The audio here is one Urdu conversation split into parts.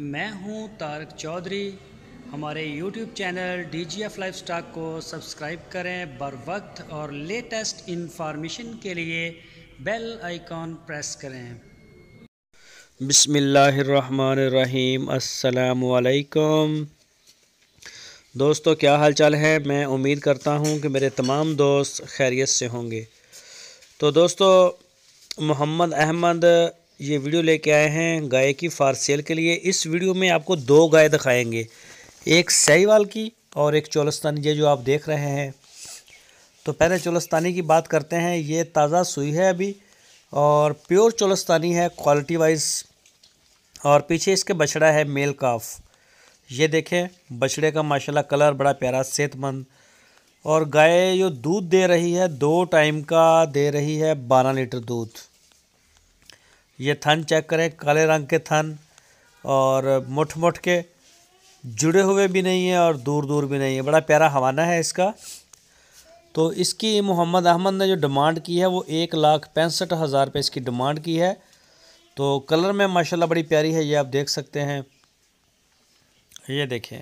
میں ہوں تارک چودھری ہمارے YouTube channel D G F livestock کو سبسکرائب کریں بر وقت اور لیٹسٹ انفارمیشن کے لیے بیل آئیکن پریس کریں بسم اللہ الرحمن الرحیم السلام علیکم دوستو کیا حال چال ہے میں امید کرتا ہوں کہ میرے تمام دوست خیریت سے ہوں گے تو دوستو محمد احمد یہ ویڈیو لے کے آئے ہیں گائے کی فار سیل کے لیے اس ویڈیو میں آپ کو دو گائے دکھائیں گے ایک سیائی وال کی اور ایک چولستانی یہ جو آپ دیکھ رہے ہیں تو پہلے چولستانی کی بات کرتے ہیں یہ تازہ سوئی ہے ابھی اور پیور چولستانی ہے کوالٹی وائز اور پیچھے اس کے بچڑا ہے میل کاف یہ دیکھیں بچڑے کا ماشاءاللہ کلر بڑا پیارا صحت مند اور گائے جو دودھ دے رہی ہے دو ٹائم کا دے رہی ہے بارہ لیٹر دودھ یہ تھن چیک کریں کالے رنگ کے تھن اور مٹھ مٹھ کے جڑے ہوئے بھی نہیں ہیں اور دور دور بھی نہیں ہے بڑا پیارا ہوانہ ہے اس کا تو اس کی محمد احمد نے جو ڈیمانڈ کی ہے وہ ایک لاکھ پینسٹھ ہزار پہ اس کی ڈیمانڈ کی ہے تو کلر میں ماشاءاللہ بڑی پیاری ہے یہ آپ دیکھ سکتے ہیں یہ دیکھیں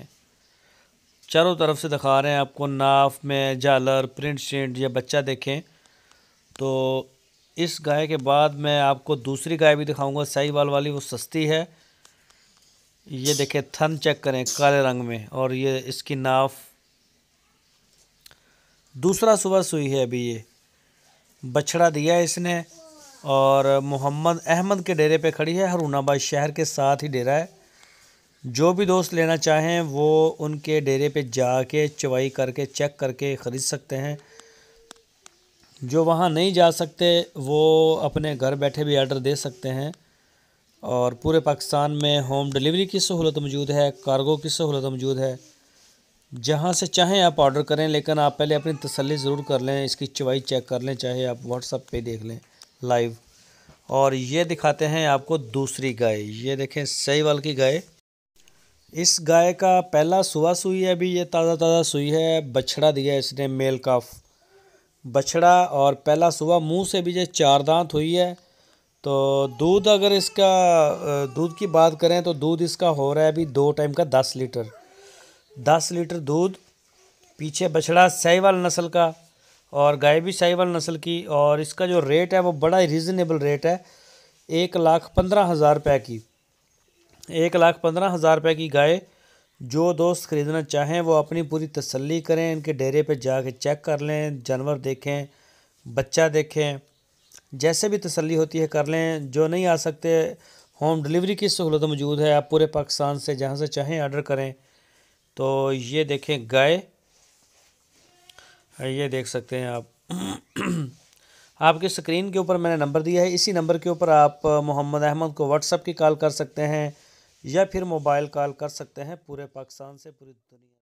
چاروں طرف سے دکھا رہے ہیں آپ کو ناف میں جالر پرنٹ شینٹ یہ بچہ دیکھیں تو اس گائے کے بعد میں آپ کو دوسری گائے بھی دکھاؤں گا سائی وال والی وہ سستی ہے یہ دیکھیں تھن چیک کریں کالے رنگ میں اور یہ اس کی ناف دوسرا صبح سوئی ہے ابھی یہ بچھڑا دیا ہے اس نے اور محمد احمد کے ڈیرے پہ کھڑی ہے ہرون آباد شہر کے ساتھ ہی ڈیرا ہے جو بھی دوست لینا چاہیں وہ ان کے ڈیرے پہ جا کے چوائی کر کے چیک کر کے خرید سکتے ہیں جو وہاں نہیں جا سکتے وہ اپنے گھر بیٹھے بھی آرڈر دے سکتے ہیں اور پورے پاکستان میں ہوم ڈیلیوری کی سہولت موجود ہے کارگو کی سہولت موجود ہے جہاں سے چاہیں آپ آڈر کریں لیکن آپ پہلے اپنی تسلی ضرور کر لیں اس کی چوائی چیک کر لیں چاہے آپ واٹس اپ پہ دیکھ لیں لائیو اور یہ دکھاتے ہیں آپ کو دوسری گائے یہ دیکھیں صحیح کی گائے اس گائے کا پہلا سوا سوئی ہے ابھی یہ تازہ تازہ سوئی ہے بچھڑا دیا ہے اس نے میل کاف بچھڑا اور پہلا صبح منہ سے بھی جو چار دانت ہوئی ہے تو دودھ اگر اس کا دودھ کی بات کریں تو دودھ اس کا ہو رہا ہے ابھی دو ٹائم کا دس لیٹر دس لیٹر دودھ پیچھے بچھڑا سای وال نسل کا اور گائے بھی سای وال نسل کی اور اس کا جو ریٹ ہے وہ بڑا ہی ریزنیبل ریٹ ہے ایک لاکھ پندرہ ہزار روپے کی ایک لاکھ پندرہ ہزار روپے کی گائے جو دوست خریدنا چاہیں وہ اپنی پوری تسلی کریں ان کے ڈیرے پہ جا کے چیک کر لیں جانور دیکھیں بچہ دیکھیں جیسے بھی تسلی ہوتی ہے کر لیں جو نہیں آ سکتے ہوم ڈلیوری کی سہولت موجود ہے آپ پورے پاکستان سے جہاں سے چاہیں آرڈر کریں تو یہ دیکھیں گائے یہ دیکھ سکتے ہیں آپ آپ کے سکرین کے اوپر میں نے نمبر دیا ہے اسی نمبر کے اوپر آپ محمد احمد کو اپ کی کال کر سکتے ہیں یا پھر موبائل کال کر سکتے ہیں پورے پاکستان سے پوری دنیا